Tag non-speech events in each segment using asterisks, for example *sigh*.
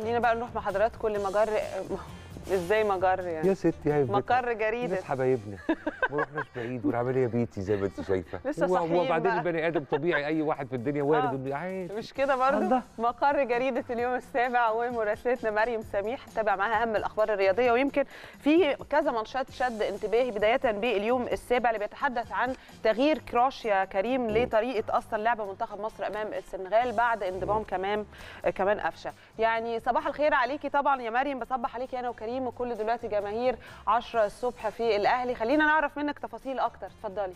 خلينا بقى نروح مع حضراتكم لمجر ازاي مجر يعني يا ستي هاي مقر جريده ناس حبايبنا ما رحناش بعيد والعمليه بيتي زي ما انت شايفه *laughs* لسه صحيين وبعدين البني ادم طبيعي اي واحد في الدنيا وارد آه. انه عادي مش كده برضه مقر جريده اليوم السابع ومراسلتنا مريم سميح تابع معاها اهم الاخبار الرياضيه ويمكن في كذا منشط شد انتباهي بدايه باليوم السابع اللي بيتحدث عن تغيير كراش يا كريم لطريقه اصلا لعب منتخب مصر امام السنغال بعد انضمام كمان كمان قفشه يعني صباح الخير عليكي طبعا يا مريم بصبح عليكي يعني انا كريم وكل دلوقتي جماهير 10 الصبح في الاهلي خلينا نعرف منك تفاصيل اكتر اتفضلي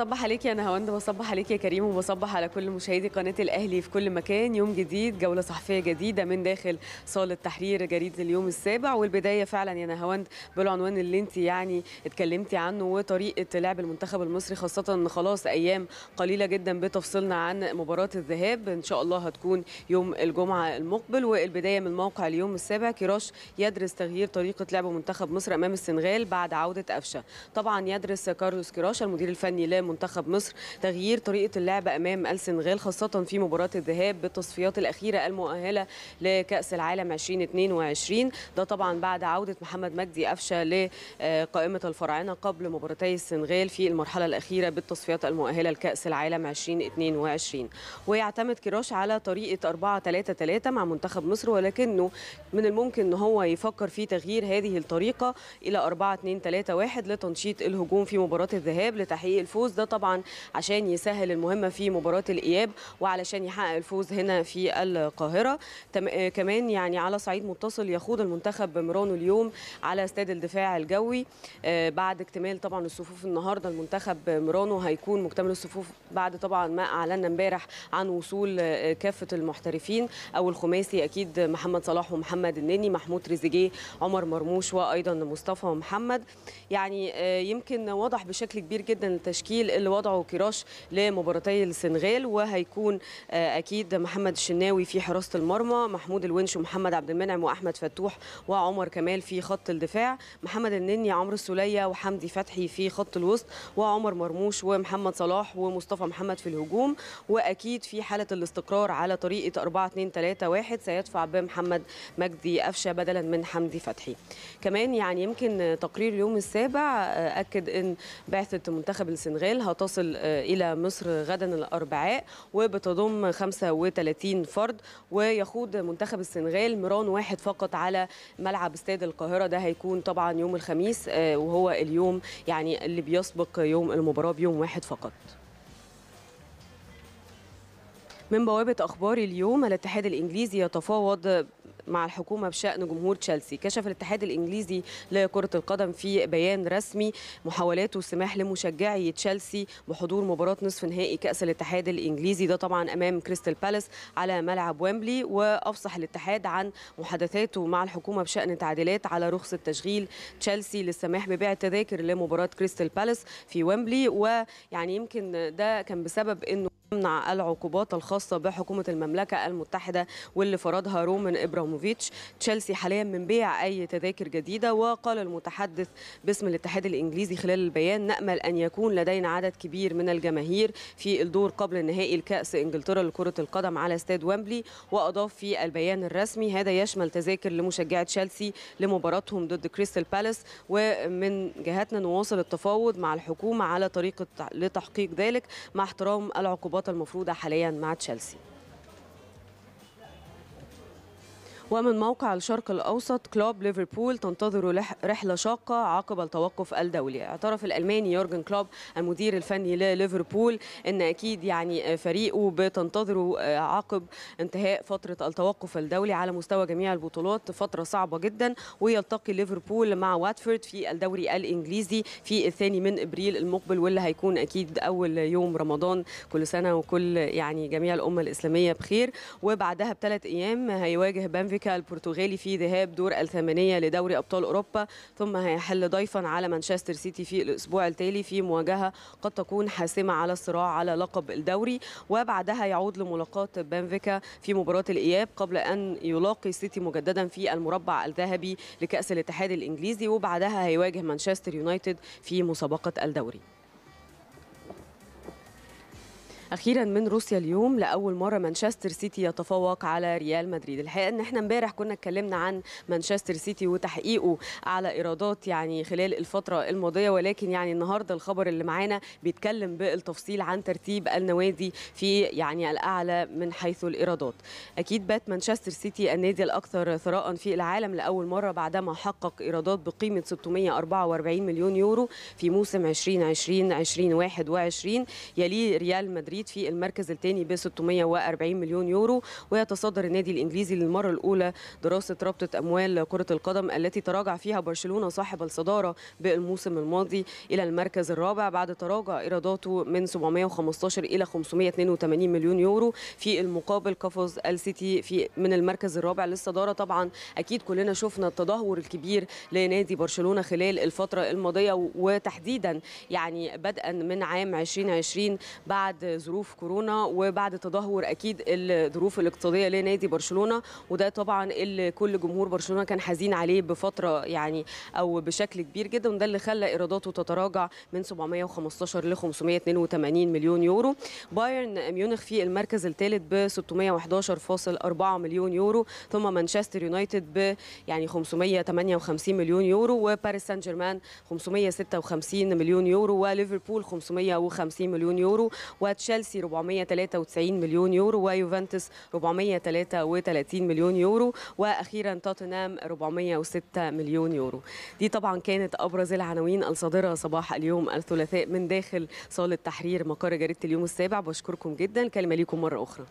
بصبح عليك يا نهاوند بصبح عليك يا كريم وبصبح على كل مشاهدي قناه الاهلي في كل مكان يوم جديد جوله صحفيه جديده من داخل صاله تحرير جريده اليوم السابع والبدايه فعلا يا نهاوند بالعنوان اللي انت يعني اتكلمتي عنه وطريقه لعب المنتخب المصري خاصه ان خلاص ايام قليله جدا بتفصلنا عن مباراه الذهاب ان شاء الله هتكون يوم الجمعه المقبل والبدايه من موقع اليوم السابع كراش يدرس تغيير طريقه لعب منتخب مصر امام السنغال بعد عوده قفشه طبعا يدرس كارلوس كراش المدير الفني لا منتخب مصر تغيير طريقه اللعب امام السنغال خاصه في مباراه الذهاب بالتصفيات الاخيره المؤهله لكاس العالم 2022 ده طبعا بعد عوده محمد مجدي قفشه لقائمه الفراعنه قبل مباراتي السنغال في المرحله الاخيره بالتصفيات المؤهله لكاس العالم 2022 ويعتمد كراش على طريقه 4 3 3 مع منتخب مصر ولكنه من الممكن ان هو يفكر في تغيير هذه الطريقه الى 4 2 3 1 لتنشيط الهجوم في مباراه الذهاب لتحقيق الفوز الفوز ده طبعا عشان يسهل المهمه في مباراه الاياب وعلشان يحقق الفوز هنا في القاهره آه، كمان يعني على صعيد متصل يخوض المنتخب بمرانو اليوم على استاد الدفاع الجوي آه، بعد اكتمال طبعا الصفوف النهارده المنتخب مرانو هيكون مكتمل الصفوف بعد طبعا ما اعلنا امبارح عن وصول آه، كافه المحترفين او الخماسي اكيد محمد صلاح ومحمد النني محمود تريزيجيه عمر مرموش وايضا مصطفى محمد يعني يمكن واضح بشكل كبير جدا التشكيل التشكيل اللي وضعه كراش لمباراتي السنغال وهيكون آه، اكيد محمد الشناوي في حراسه المرمى محمود الونش ومحمد عبد المنعم واحمد فتوح وعمر كمال في خط الدفاع محمد النني عمرو السوليه وحمدي فتحي في خط الوسط وعمر مرموش ومحمد صلاح ومصطفى محمد في الهجوم واكيد في حاله الاستقرار على طريقه 4 2 3 1 سيدفع بمحمد مجدي قفشه بدلا من حمدي فتحي كمان يعني يمكن تقرير اليوم السابع آه، اكد ان بعثه منتخب السنغال الشمال هتصل آه، إلى مصر غدا الأربعاء وبتضم 35 فرد ويخوض منتخب السنغال مران واحد فقط على ملعب استاد القاهرة ده هيكون طبعا يوم الخميس آه، وهو اليوم يعني اللي بيسبق يوم المباراة بيوم واحد فقط من بوابة أخبار اليوم الاتحاد الإنجليزي يتفاوض مع الحكومة بشأن جمهور تشيلسي كشف الاتحاد الإنجليزي لكرة القدم في بيان رسمي محاولاته سماح لمشجعي تشيلسي بحضور مباراة نصف نهائي كأس الاتحاد الإنجليزي ده طبعا أمام كريستال بالاس على ملعب ويمبلي وأفصح الاتحاد عن محادثاته مع الحكومة بشأن تعديلات على رخصة تشغيل تشيلسي للسماح ببيع تذاكر لمباراة كريستال بالاس في ويمبلي ويعني يمكن ده كان بسبب أنه منع العقوبات الخاصة بحكومة المملكة المتحدة واللي فرضها رومان إبراموفيتش تشيلسي حاليا من بيع أي تذاكر جديدة وقال المتحدث باسم الاتحاد الإنجليزي خلال البيان نأمل أن يكون لدينا عدد كبير من الجماهير في الدور قبل نهائي الكأس إنجلترا لكرة القدم على استاد ويمبلي وأضاف في البيان الرسمي هذا يشمل تذاكر لمشجعي تشيلسي لمباراتهم ضد كريستال بالاس ومن جهتنا نواصل التفاوض مع الحكومة على طريقة لتحقيق ذلك مع احترام العقوبات الضباط المفروضه حاليا مع تشيلسي ومن موقع الشرق الأوسط كلوب ليفربول تنتظر رحلة شاقة عقب التوقف الدولي اعترف الألماني يورجن كلوب المدير الفني لليفربول أن أكيد يعني فريقه بتنتظره آه، عقب انتهاء فترة التوقف الدولي على مستوى جميع البطولات فترة صعبة جدا ويلتقي ليفربول مع واتفورد في الدوري الإنجليزي في الثاني من إبريل المقبل واللي هيكون أكيد أول يوم رمضان كل سنة وكل يعني جميع الأمة الإسلامية بخير وبعدها بثلاث أيام هيواجه بانفيك بنفيكا البرتغالي في ذهاب دور الثمانية لدوري أبطال أوروبا ثم هيحل ضيفا على مانشستر سيتي في الأسبوع التالي في مواجهة قد تكون حاسمة على الصراع على لقب الدوري وبعدها يعود لملاقاة بنفيكا في مباراة الإياب قبل أن يلاقي السيتي مجددا في المربع الذهبي لكأس الاتحاد الإنجليزي وبعدها هيواجه مانشستر يونايتد في مسابقة الدوري اخيرا من روسيا اليوم لاول مره مانشستر سيتي يتفوق على ريال مدريد الحقيقه ان احنا امبارح كنا اتكلمنا عن مانشستر سيتي وتحقيقه على ايرادات يعني خلال الفتره الماضيه ولكن يعني النهارده الخبر اللي معانا بيتكلم بالتفصيل عن ترتيب النوادي في يعني الاعلى من حيث الايرادات اكيد بات مانشستر سيتي النادي الاكثر ثراء في العالم لاول مره بعدما حقق ايرادات بقيمه 644 مليون يورو في موسم 2020 2021 يليه ريال مدريد التوقيت في المركز الثاني ب 640 مليون يورو ويتصدر النادي الانجليزي للمره الاولى دراسه رابطه اموال كره القدم التي تراجع فيها برشلونه صاحب الصداره بالموسم الماضي الى المركز الرابع بعد تراجع ايراداته من 715 الى 582 مليون يورو في المقابل قفز السيتي في من المركز الرابع للصداره طبعا اكيد كلنا شفنا التدهور الكبير لنادي برشلونه خلال الفتره الماضيه وتحديدا يعني بدءا من عام 2020 بعد ظروف كورونا وبعد تدهور اكيد الظروف الاقتصاديه لنادي برشلونه وده طبعا اللي كل جمهور برشلونه كان حزين عليه بفتره يعني او بشكل كبير جدا وده اللي خلى ايراداته تتراجع من 715 ل 582 مليون يورو بايرن ميونخ في المركز الثالث ب 611.4 مليون يورو ثم مانشستر يونايتد ب يعني 558 مليون يورو وباريس سان جيرمان 556 مليون يورو وليفربول 550 مليون يورو وتشيلسي تشيلسي 493 مليون يورو ويوفنتوس 433 مليون يورو واخيرا توتنهام 406 مليون يورو دي طبعا كانت ابرز العناوين الصادره صباح اليوم الثلاثاء من داخل صاله تحرير مقر جريده اليوم السابع بشكركم جدا كلمه ليكم مره اخرى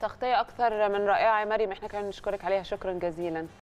تغطيه اكثر من رائعه يا مريم احنا كمان بنشكرك عليها شكرا جزيلا